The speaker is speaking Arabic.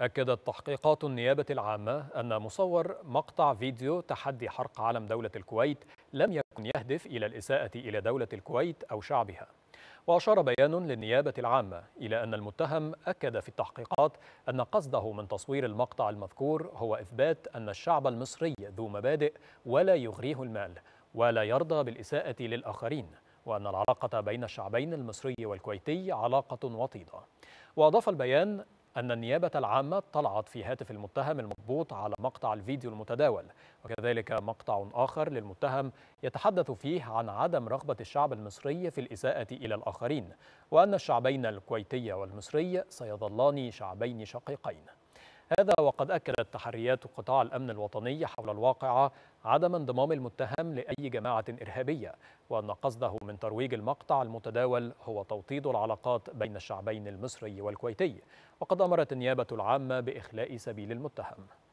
أكدت تحقيقات النيابة العامة أن مصور مقطع فيديو تحدي حرق علم دولة الكويت لم يكن يهدف إلى الإساءة إلى دولة الكويت أو شعبها وأشار بيان للنيابة العامة إلى أن المتهم أكد في التحقيقات أن قصده من تصوير المقطع المذكور هو إثبات أن الشعب المصري ذو مبادئ ولا يغريه المال ولا يرضى بالإساءة للآخرين وأن العلاقة بين الشعبين المصري والكويتي علاقة وطيدة وأضاف البيان أن النيابة العامة اطلعت في هاتف المتهم المضبوط على مقطع الفيديو المتداول وكذلك مقطع آخر للمتهم يتحدث فيه عن عدم رغبة الشعب المصري في الإساءة إلى الآخرين وأن الشعبين الكويتي والمصري سيظلان شعبين شقيقين هذا وقد أكدت تحريات قطاع الأمن الوطني حول الواقعة عدم انضمام المتهم لأي جماعة إرهابية وأن قصده من ترويج المقطع المتداول هو توطيد العلاقات بين الشعبين المصري والكويتي وقد أمرت النيابة العامة بإخلاء سبيل المتهم